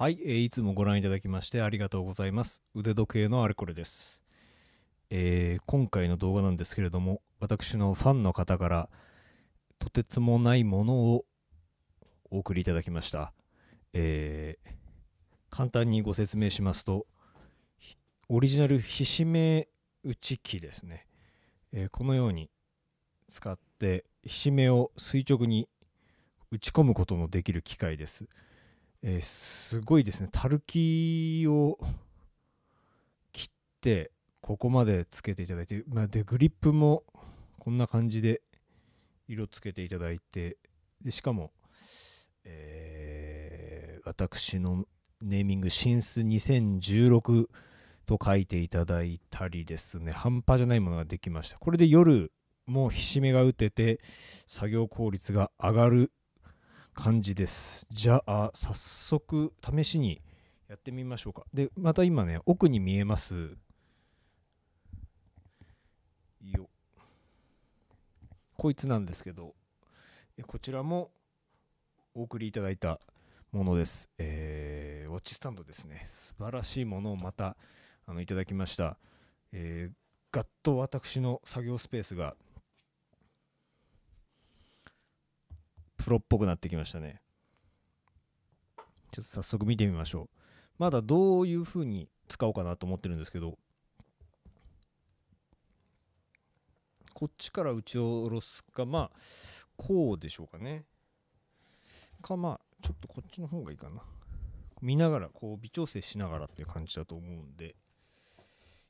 はい、えー、いつもご覧いただきましてありがとうございます。腕時計のあれこれです、えー、今回の動画なんですけれども、私のファンの方からとてつもないものをお送りいただきました。えー、簡単にご説明しますと、オリジナルひしめ打ち機ですね。えー、このように使ってひしめを垂直に打ち込むことのできる機械です。えー、すごいですね、たるきを切って、ここまでつけていただいて、まあ、で、グリップもこんな感じで色つけていただいて、でしかも、えー、私のネーミング、シンス2016と書いていただいたりですね、半端じゃないものができました。これで夜もひしめが打てて、作業効率が上がる感じですじゃあ早速試しにやってみましょうかでまた今ね奥に見えますよこいつなんですけどこちらもお送りいただいたものです、えー、ウォッチスタンドですね素晴らしいものをまたあのいただきました、えー、ガッと私の作業スペースがプロっぽくなってきましたね。ちょっと早速見てみましょう。まだどういう風に使おうかなと思ってるんですけど、こっちから打ち下ろすか、まあ、こうでしょうかね。か、まあ、ちょっとこっちの方がいいかな。見ながら、こう、微調整しながらっていう感じだと思うんで、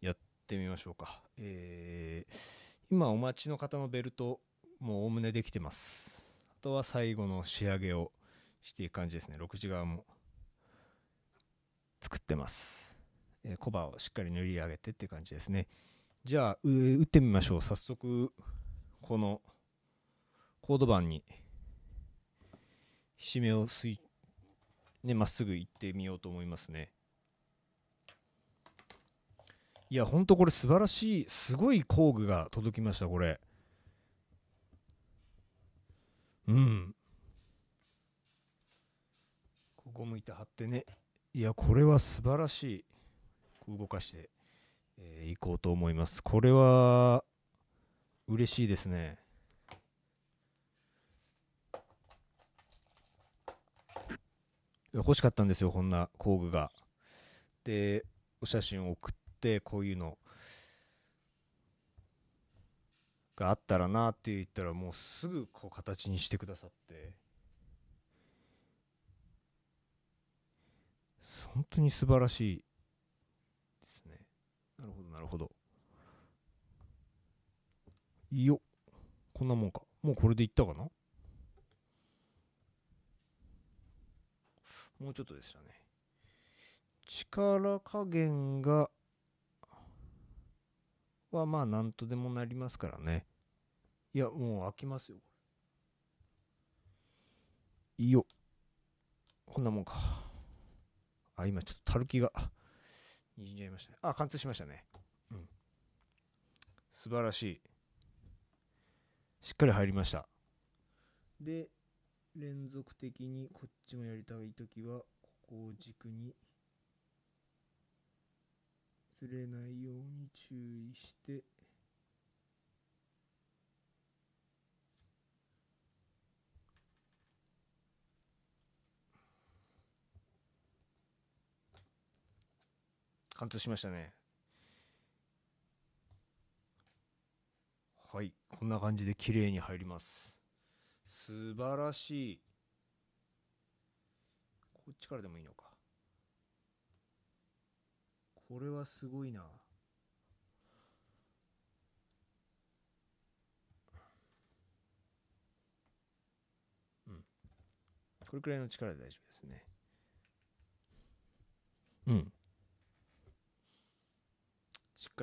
やってみましょうか。えー、今お待ちの方のベルト、もうおおむねできてます。とは最後の仕上げをしていく感じですね6時側も作ってます、えー、コバをしっかり塗り上げてっていう感じですねじゃあ打ってみましょう早速このコード盤にひしめをすいねまっすぐ行ってみようと思いますねいやほんとこれ素晴らしいすごい工具が届きましたこれ。うんここ向いて貼ってねいやこれは素晴らしい動かしてえー、こうと思います。これは嬉しいですね。欲しかったんですよ、こんな工具が。で、お写真を送って、こういうのがあったらなって言ったらもうすぐこう形にしてくださって本当に素晴らしいですねなるほどなるほどいいよこんなもんかもうこれでいったかなもうちょっとでしたね力加減がはまあ何とでもなりますからねいや、もう開きますよ。いいよ。こんなもんか。あ、今ちょっとたるきが、にじんじゃいましたね。あ、貫通しましたね。うん。素晴らしい。しっかり入りました。で、連続的にこっちもやりたいときは、ここを軸に、ずれないように注意して、貫通しましたねはいこんな感じで綺麗に入ります素晴らしいこっちからでもいいのかこれはすごいなうんこれくらいの力で大丈夫ですねうん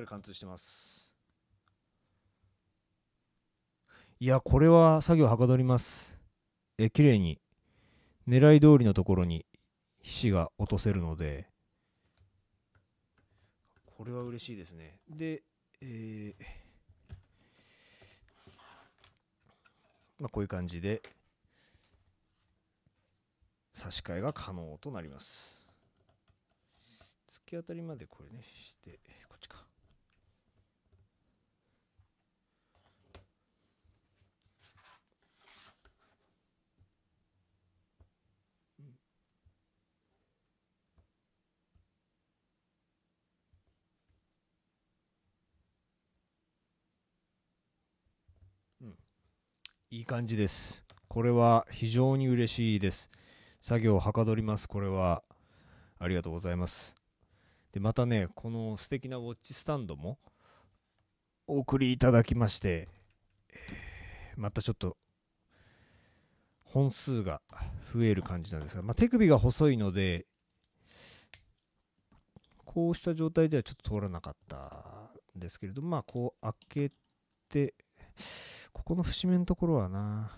かり貫通してますいやこれは作業はかどりますえ綺麗に狙い通りのところに皮脂が落とせるのでこれは嬉しいですねで、えー、まあ、こういう感じで差し替えが可能となります突き当たりまでこれねしていい感じです。これは非常に嬉しいです。作業をはかどります。これはありがとうございます。で、またね、この素敵なウォッチスタンドもお送りいただきまして、またちょっと本数が増える感じなんですが、まあ、手首が細いので、こうした状態ではちょっと通らなかったんですけれど、まあこう開けて、ここの節目のところはな、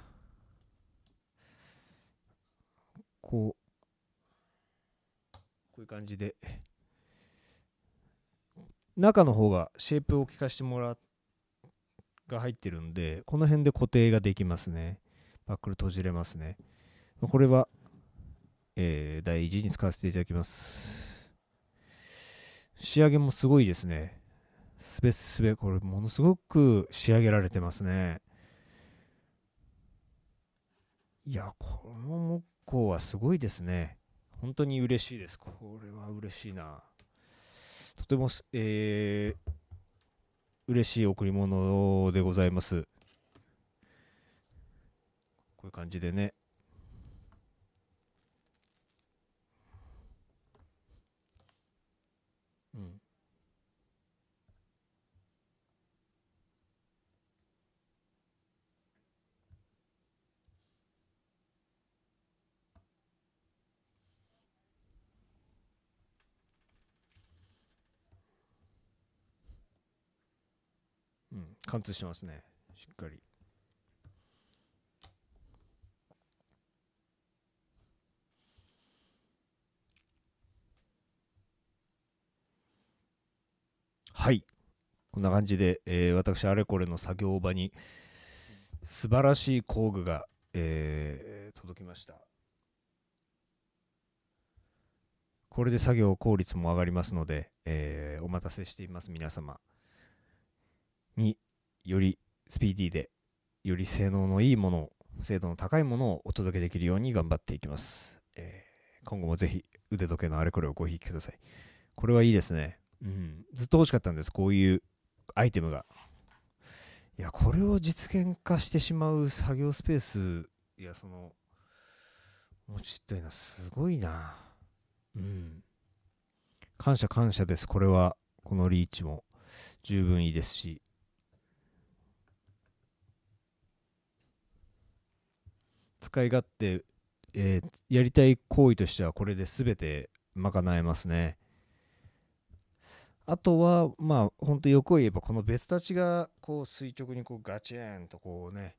こう、こういう感じで、中の方がシェープを効かしてもらが入ってるんで、この辺で固定ができますね。バックル閉じれますね。これは、えー、大事に使わせていただきます。仕上げもすごいですね。すべすべこれものすごく仕上げられてますねいやこの木工はすごいですね本当に嬉しいですこれは嬉しいなとてもえー、嬉しい贈り物でございますこういう感じでねうんうん、貫通してますねしっかりはいこんな感じで、えー、私あれこれの作業場に素晴らしい工具が、えー、届きましたこれで作業効率も上がりますので、えー、お待たせしています皆様によりスピーディーでより性能のいいものを精度の高いものをお届けできるように頑張っていきます、えー、今後もぜひ腕時計のあれこれをご引きくださいこれはいいですね、うん、ずっと欲しかったんですこういうアイテムがいやこれを実現化してしまう作業スペースいやその持ちったいなすごいなうん感謝感謝ですこれはこのリーチも十分いいですし使い勝手、えー、やりたい行為としてはこれで全て賄えますね。あとは、まあ、ほんと欲を言えば、この別立ちが、こう、垂直にこう、ガチーンとこうね、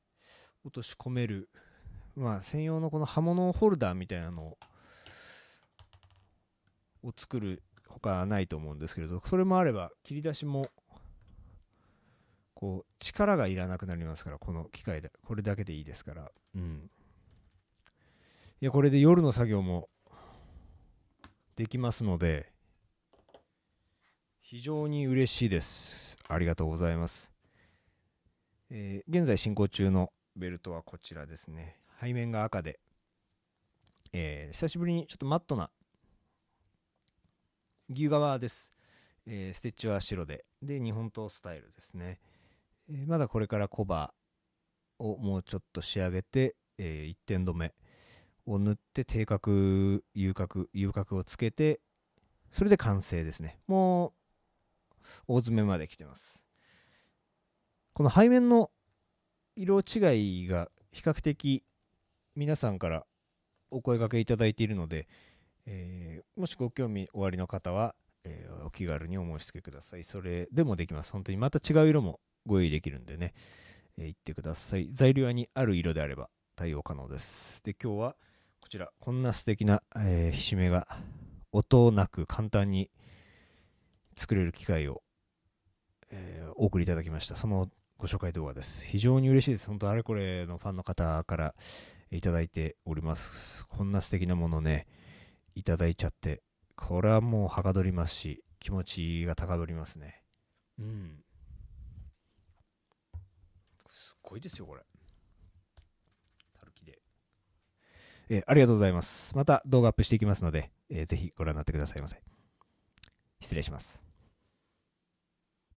落とし込める、まあ、専用のこの刃物ホルダーみたいなのを作るほかないと思うんですけれど、それもあれば、切り出しも、こう、力がいらなくなりますから、この機械で、これだけでいいですから、うん。いやこれで夜の作業もできますので非常に嬉しいですありがとうございます、えー、現在進行中のベルトはこちらですね背面が赤で、えー、久しぶりにちょっとマットな牛革です、えー、ステッチは白でで日本刀スタイルですね、えまだこれからコバをもうちょっと仕上げて、え1点止めを塗って定格遊郭遊郭をつけてそれで完成ですねもう大詰めまで来てますこの背面の色違いが比較的皆さんからお声がけいただいているので、えー、もしご興味おありの方は、えー、お気軽にお申し付けくださいそれでもできます本当にまた違う色もご用意できるんでね、えー、行ってください材料にある色であれば対応可能ですで今日はこちら、こんな素敵な、えー、ひしめが音なく簡単に作れる機会を、えー、お送りいただきました。そのご紹介動画です。非常に嬉しいです。本当、あれこれのファンの方からいただいております。こんな素敵なものね、いただいちゃって、これはもうはかどりますし、気持ちが高ぶりますね。うん。すっごいですよ、これ。えー、ありがとうございます。また動画アップしていきますので、えー、ぜひご覧になってくださいませ。失礼します。